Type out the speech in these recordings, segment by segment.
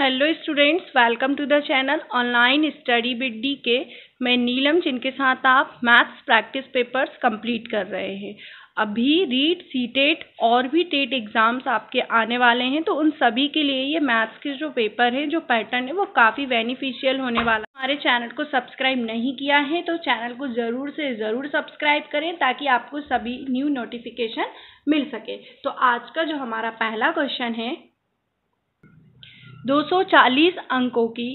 hello students welcome to the channel online study with D K मैं नीलम जिनके साथ आप मैथ्स प्रैक्टिस पेपर्स कंप्लीट कर रहे हैं अभी रीट सी टेट और भी टेट एग्ज़ाम्स e आपके आने वाले हैं तो उन सभी के लिए ये मैथ्स के जो पेपर हैं जो पैटर्न है वो काफ़ी बेनिफिशियल होने वाला हमारे चैनल को सब्सक्राइब नहीं किया है तो चैनल को ज़रूर से ज़रूर सब्सक्राइब करें ताकि आपको सभी न्यू नोटिफिकेशन मिल सके तो आज का जो हमारा पहला क्वेश्चन है 240 अंकों की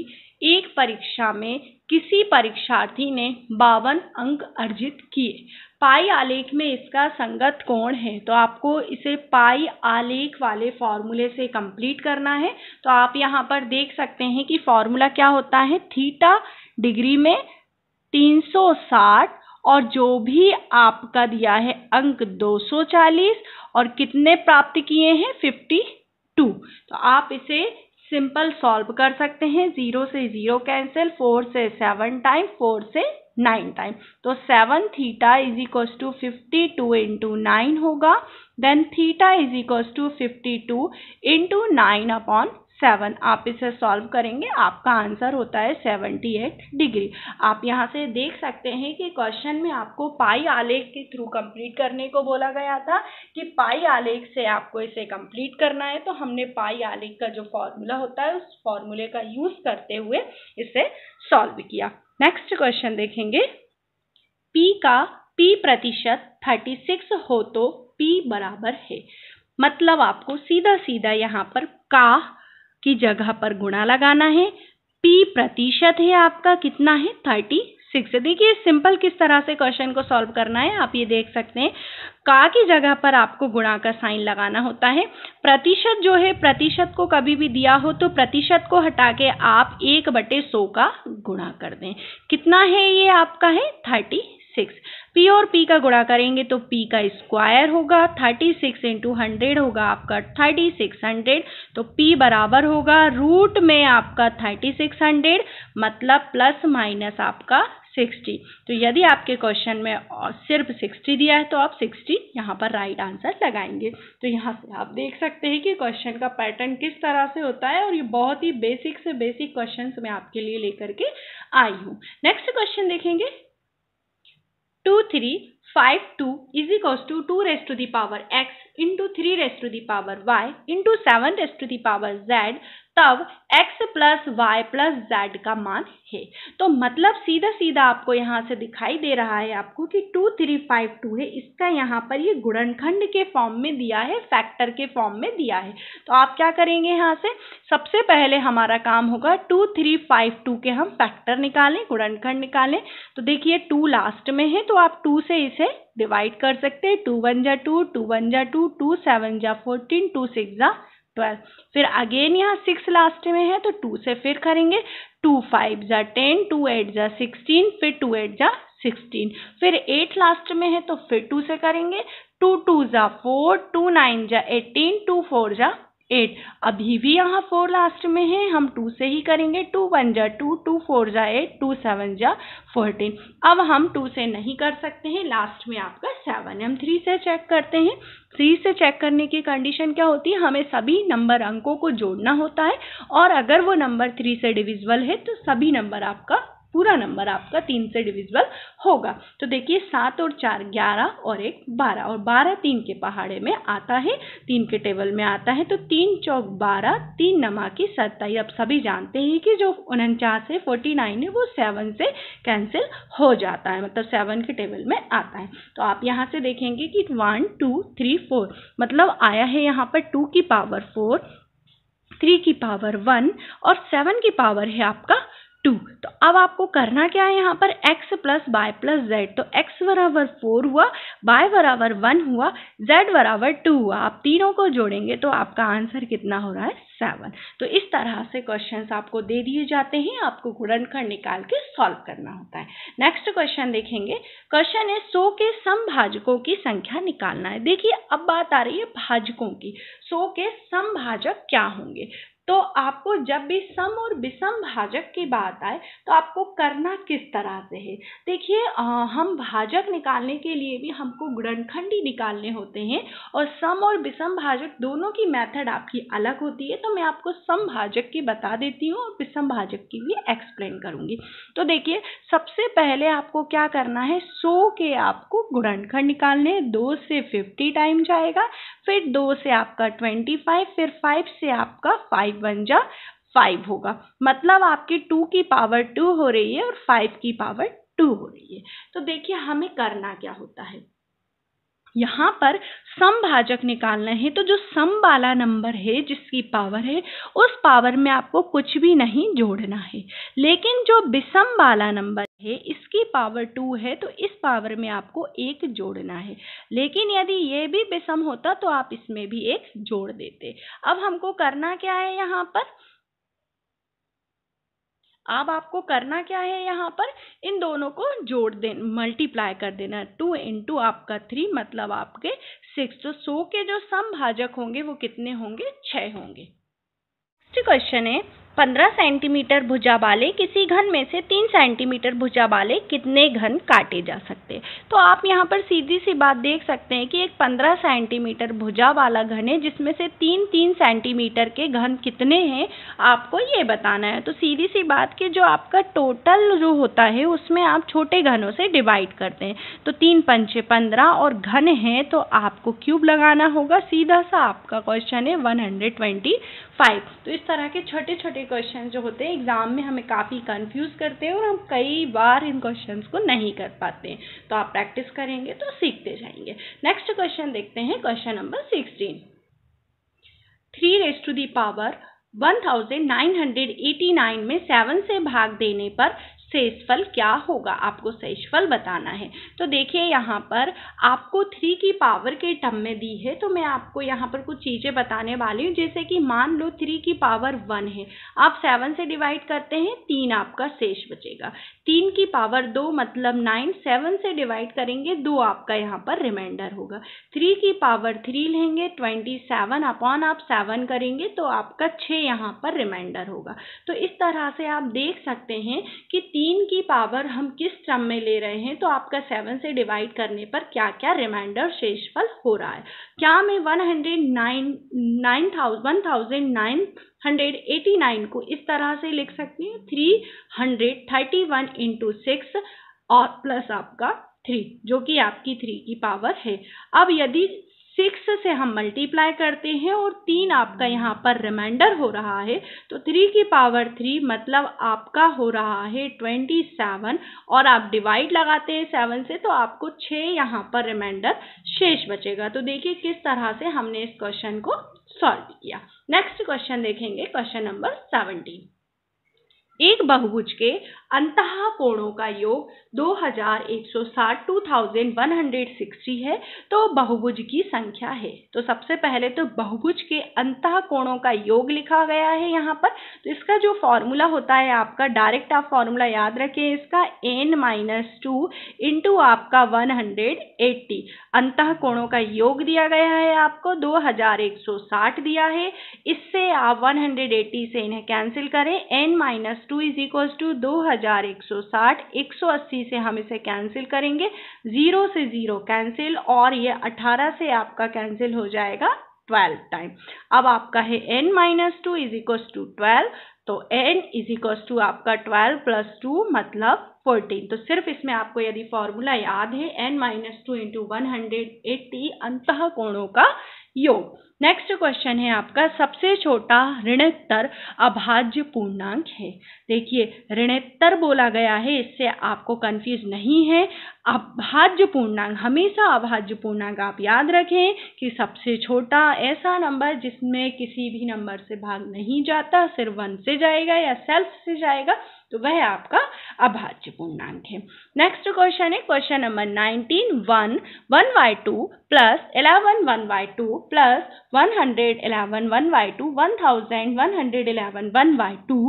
एक परीक्षा में किसी परीक्षार्थी ने बावन अंक अर्जित किए पाई आलेख में इसका संगत कोण है तो आपको इसे पाई आलेख वाले फॉर्मूले से कंप्लीट करना है तो आप यहाँ पर देख सकते हैं कि फॉर्मूला क्या होता है थीटा डिग्री में 360 और जो भी आपका दिया है अंक 240 और कितने प्राप्त किए हैं 52 तो आप इसे सिंपल सॉल्व कर सकते हैं जीरो से जीरो कैंसिल फोर से सेवन टाइम फोर से नाइन टाइम तो seven theta is equal to fifty two into nine होगा then theta is equal to fifty two into nine upon seven आप इसे सॉल्व करेंगे आपका आंसर होता है सेवेंटी एट डिग्री आप यहाँ से देख सकते हैं कि क्वेश्चन में आपको पाई आलेख के थ्रू कंप्लीट करने को बोला गया था कि पाई आलेख से आपको इसे कंप्लीट करना है तो हमने पाई आलेख का जो फॉर्मूला होता है उस फॉर्मूले का यूज करते हुए इसे सॉल्व किया नेक्स्ट क्वेश्चन देखेंगे पी का पी प्रतिशत थर्टी सिक्स हो तो पी बराबर है मतलब आपको सीधा सीधा यहाँ पर का की जगह पर गुणा लगाना है पी प्रतिशत है आपका कितना है थर्टी सिक्स देखिए सिंपल किस तरह से क्वेश्चन को सॉल्व करना है आप ये देख सकते हैं का की जगह पर आपको गुणा का साइन लगाना होता है प्रतिशत जो है प्रतिशत को कभी भी दिया हो तो प्रतिशत को हटा के आप एक बटे सौ का गुणा कर दें कितना है ये आपका है थर्टी सिक्स P और P का गुणा करेंगे तो P का स्क्वायर होगा 36 सिक्स इंटू हंड्रेड होगा आपका 3600 तो P बराबर होगा रूट में आपका 3600 मतलब प्लस माइनस आपका 60 तो यदि आपके क्वेश्चन में सिर्फ 60 दिया है तो आप 60 यहाँ पर राइट आंसर लगाएंगे तो यहाँ से आप देख सकते हैं कि क्वेश्चन का पैटर्न किस तरह से होता है और ये बहुत ही बेसिक से बेसिक क्वेश्चन मैं आपके लिए लेकर के आई हूँ नेक्स्ट क्वेश्चन देखेंगे 2352 is equals to 2 raised to the power x into three raise to the power y into seven raise to the power z तब x plus y plus z का मान है तो मतलब सीधा सीधा आपको यहाँ से दिखाई दे रहा है आपको कि टू थ्री फाइव टू है इसका यहाँ पर ये यह गुणनखंड के फॉर्म में दिया है फैक्टर के फॉर्म में दिया है तो आप क्या करेंगे यहाँ से सबसे पहले हमारा काम होगा टू थ्री फाइव टू के हम फैक्टर निकालें गुणनखंड निकालें तो देखिए टू लास्ट में है तो आप टू से इसे डिवाइड कर सकते हैं टू वन जा टू टू वन जा टू टू सेवन जा फोर्टीन टू सिक्स जा ट्वेल्व फिर अगेन यहाँ सिक्स लास्ट में है तो टू से फिर करेंगे टू फाइव जा टेन टू एट जा सिक्सटीन फिर टू एट जा सिक्सटीन फिर एट लास्ट में है तो फिर टू से करेंगे टू टू जा फोर टू नाइन जा एटीन टू फोर जा एट अभी भी यहाँ फोर लास्ट में है हम टू से ही करेंगे टू वन जा टू टू फोर जा एट टू सेवन जा फोर्टीन अब हम टू से नहीं कर सकते हैं लास्ट में आपका सेवन हम थ्री से चेक करते हैं थ्री से चेक करने की कंडीशन क्या होती है हमें सभी नंबर अंकों को जोड़ना होता है और अगर वो नंबर थ्री से डिविजल है तो सभी नंबर आपका पूरा नंबर आपका तीन से डिविजिबल होगा तो देखिए सात और चार ग्यारह और एक बारह और बारह तीन के पहाड़े में आता है तीन के टेबल में आता है तो तीन चौक बारह तीन नमा की सत्ताईस अब सभी जानते हैं कि जो उनचास है फोर्टी नाइन है वो सेवन से कैंसिल हो जाता है मतलब सेवन के टेबल में आता है तो आप यहाँ से देखेंगे कि वन टू थ्री फोर मतलब आया है यहाँ पर टू की पावर फोर थ्री की पावर वन और सेवन की पावर है आपका टू तो अब आपको करना क्या है यहाँ पर x plus y plus z तो x बराबर फोर हुआ y बराबर वन हुआ z बराबर टू हुआ आप तीनों को जोड़ेंगे तो आपका आंसर कितना हो रहा है सेवन तो इस तरह से क्वेश्चंस आपको दे दिए जाते हैं आपको गुणनखंड निकाल के सॉल्व करना होता है नेक्स्ट क्वेश्चन देखेंगे क्वेश्चन है सौ के समभाजकों की संख्या निकालना है देखिए अब बात आ रही है भाजकों की सौ के समभाजक क्या होंगे तो आपको जब भी सम और विषम भाजक की बात आए तो आपको करना किस तरह से है देखिए हम भाजक निकालने के लिए भी हमको गुणनखंडी निकालने होते हैं और सम और विषम भाजक दोनों की मेथड आपकी अलग होती है तो मैं आपको सम भाजक की बता देती हूँ और विषम भाजक की भी एक्सप्लेन करूँगी तो देखिए सबसे पहले आपको क्या करना है सो के आपको गुणनखंड निकालने दो से फिफ्टी टाइम जाएगा फिर दो से आपका ट्वेंटी फाइव फिर फाइव से आपका फाइव वन जा फाइव होगा मतलब आपकी टू की पावर टू हो रही है और फाइव की पावर टू हो रही है तो देखिए हमें करना क्या होता है यहाँ पर समभाजक निकालना है तो जो सम वाला नंबर है जिसकी पावर है उस पावर में आपको कुछ भी नहीं जोड़ना है लेकिन जो विषम वाला नंबर है इसकी पावर टू है तो इस पावर में आपको एक जोड़ना है लेकिन यदि ये भी विषम होता तो आप इसमें भी एक जोड़ देते अब हमको करना क्या है यहाँ पर अब आपको करना क्या है यहाँ पर इन दोनों को जोड़ दे मल्टीप्लाई कर देना टू इंटू आपका थ्री मतलब आपके सिक्स तो सो के जो सम भाजक होंगे वो कितने होंगे छः होंगे क्वेश्चन है 15 सेंटीमीटर भुजा वाले किसी घन में से 3 सेंटीमीटर भुजा वाले कितने घन काटे जा सकते तो आप यहाँ पर सीधी सी बात देख सकते हैं कि एक 15 सेंटीमीटर भुजा वाला घन है जिसमें से तीन तीन सेंटीमीटर के घन कितने हैं आपको ये बताना है तो सीधी सी बात कि जो आपका टोटल जो होता है उसमें आप छोटे घनों से डिवाइड करते हैं तो तीन पंचे पंद्रह और घन है तो आपको क्यूब लगाना होगा सीधा सा आपका क्वेश्चन है वन फाइव तो इस तरह के छोटे छोटे क्वेश्चन जो होते हैं एग्ज़ाम में हमें काफ़ी कंफ्यूज करते हैं और हम कई बार इन क्वेश्चन को नहीं कर पाते हैं तो आप प्रैक्टिस करेंगे तो सीखते जाएंगे नेक्स्ट क्वेश्चन देखते हैं question number sixteen three raise to the power 1989 में सेवन से भाग देने पर शेषफल क्या होगा आपको शेषफल बताना है तो देखिए यहाँ पर आपको थ्री की पावर के टर्म में दी है तो मैं आपको यहाँ पर कुछ चीज़ें बताने वाली हूँ जैसे कि मान लो थ्री की पावर वन है आप सेवन से डिवाइड करते हैं तीन आपका शेष बचेगा तीन की पावर दो मतलब नाइन सेवन से डिवाइड करेंगे दो आपका यहाँ पर रिमाइंडर होगा थ्री की पावर थ्री लेंगे ट्वेंटी सेवन अपॉन आप सेवन करेंगे तो आपका छः यहाँ पर रिमाइंडर होगा तो इस तरह से आप देख सकते हैं कि तीन तीन की पावर हम किस क्रम में ले रहे हैं तो आपका सेवन से डिवाइड करने पर क्या क्या रिमाइंडर शेषफल हो रहा है क्या मैं one hundred nine nine thousand one thousand nine hundred eighty nine को इस तरह से लिख सकती हूँ three hundred thirty one into six और प्लस आपका थ्री जो कि आपकी थ्री की पावर है अब यदि सिक्स से हम मल्टीप्लाई करते हैं और तीन आपका यहाँ पर रिमाइंडर हो रहा है तो थ्री की पावर थ्री मतलब आपका हो रहा है ट्वेंटी सेवन और आप डिवाइड लगाते हैं सेवन से तो आपको छः यहाँ पर रिमाइंडर शेष बचेगा तो देखिए किस तरह से हमने इस क्वेश्चन को सॉल्व किया नेक्स्ट क्वेश्चन देखेंगे क्वेश्चन नंबर सेवनटीन एक बहुभुज के अंत कोणों का योग 2160 2160 है तो बहुभुज की संख्या है तो सबसे पहले तो बहुभुज के अंत कोणों का योग लिखा गया है यहाँ पर तो इसका जो फॉर्मूला होता है आपका डायरेक्ट आप फॉर्मूला याद रखें इसका एन माइनस टू इंटू आपका 180 कोणों का योग दिया गया है आपको 2160 दिया है इससे आप 180 से इन्हें कैंसिल करें n minus two is equal to दो हज़ार एक सौ साठ एक सौ अस्सी से हम इसे कैंसिल करेंगे ज़ीरो से ज़ीरो कैंसिल और ये अठारह से आपका कैंसिल हो जाएगा ट्वेल्व टाइम अब आपका है n minus two is equal to twelve तो एन इज इक्व टू आपका ट्वेल्व प्लस टू मतलब फोर्टीन तो सिर्फ इसमें आपको यदि फॉर्मूला याद है n minus two into one hundred eighty अंत कोणों का योग नेक्स्ट क्वेश्चन है आपका सबसे छोटा ऋणत्तर अभाज्य पूर्णांक है देखिए ऋणेत्तर बोला गया है इससे आपको कंफ्यूज नहीं है अभाज्य पूर्णांक हमेशा अभाज्य पूर्णांक आप याद रखें कि सबसे छोटा ऐसा नंबर जिसमें किसी भी नंबर से भाग नहीं जाता सिर्फ वन से जाएगा या सेल्फ से जाएगा तो वह आपका अभाज्य पूर्णांक है नेक्स्ट क्वेश्चन है question number nineteen one one by two plus eleven one by two plus one hundred eleven one by two one thousand one hundred eleven one by two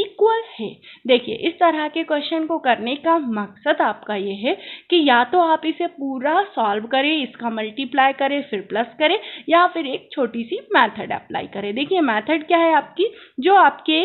equal है देखिए इस तरह के क्वेश्चन को करने का मकसद आपका ये है कि या तो आप इसे पूरा सॉल्व करें इसका मल्टीप्लाई करें फिर प्लस करें या फिर एक छोटी सी मैथड अप्लाई करें देखिए मैथड क्या है आपकी जो आपके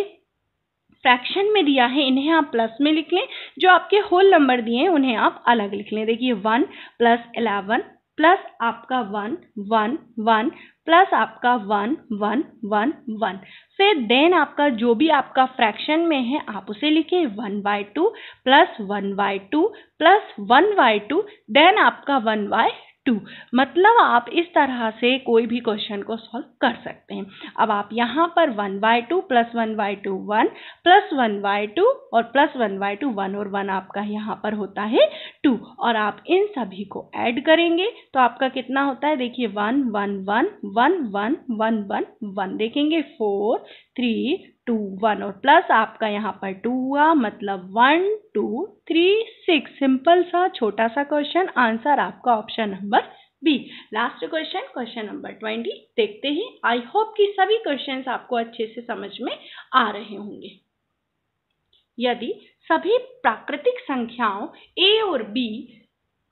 फ्रैक्शन में दिया है इन्हें आप प्लस में लिख लें जो आपके होल नंबर दिए हैं उन्हें आप अलग लिख लें देखिए वन प्लस एलेवन प्लस आपका वन वन वन प्लस आपका वन वन वन वन फिर देन आपका जो भी आपका फ्रैक्शन में है आप उसे लिखिए one by two plus one by two plus one by two then आपका वन बाय टू मतलब आप इस तरह से कोई भी क्वेश्चन को सॉल्व कर सकते हैं अब आप यहाँ पर one by two plus one by two one plus one by two और plus one by two one और वन आपका यहाँ पर होता है टू और आप इन सभी को ऐड करेंगे तो आपका कितना होता है देखिए one one one one one one one one देखेंगे फोर थ्री टू वन और प्लस आपका यहाँ पर टू हुआ मतलब one two three six simple सा छोटा सा क्वेश्चन आंसर आपका option number B last question question number twenty देखते ही आई होप कि सभी क्वेश्चंस आपको अच्छे से समझ में आ रहे होंगे यदि सभी प्राकृतिक संख्याओं ए और बी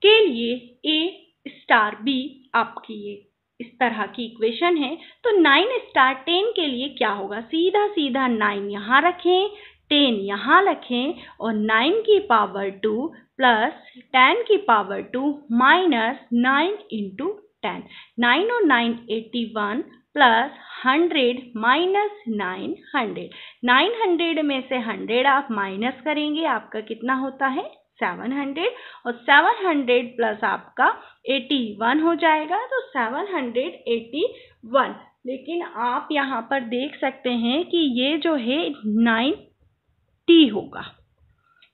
के लिए ए स्टार बी आपकी ये इस तरह की इक्वेशन है तो नाइन स्टार टेन के लिए क्या होगा सीधा सीधा नाइन यहाँ रखें टेन यहाँ रखें और नाइन की पावर टू प्लस टेन की power two minus nine into ten nine और nine eighty one plus hundred minus nine hundred nine hundred में से हंड्रेड आप माइनस करेंगे आपका कितना होता है सेवन हंड्रेड और सेवन हंड्रेड प्लस आपका एटी वन हो जाएगा तो सेवन हंड्रेड एटी वन लेकिन आप यहाँ पर देख सकते हैं कि ये जो है नाइन टी होगा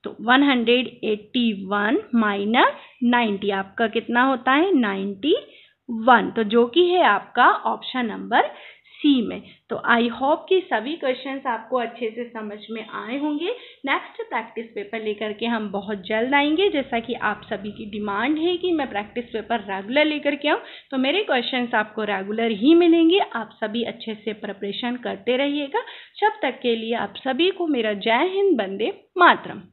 तो 181 माइनस 90 आपका कितना होता है 90 वन तो जो कि है आपका ऑप्शन नंबर सी में तो आई होप कि सभी क्वेश्चंस आपको अच्छे से समझ में आए होंगे नेक्स्ट प्रैक्टिस पेपर लेकर के हम बहुत जल्द आएंगे जैसा कि आप सभी की डिमांड है कि मैं प्रैक्टिस पेपर रेगुलर लेकर के आऊँ तो मेरे क्वेश्चंस आपको रेगुलर ही मिलेंगे आप सभी अच्छे से प्रिपरेशन करते रहिएगा जब तक के लिए आप सभी को मेरा जय हिंद बंदे मातरम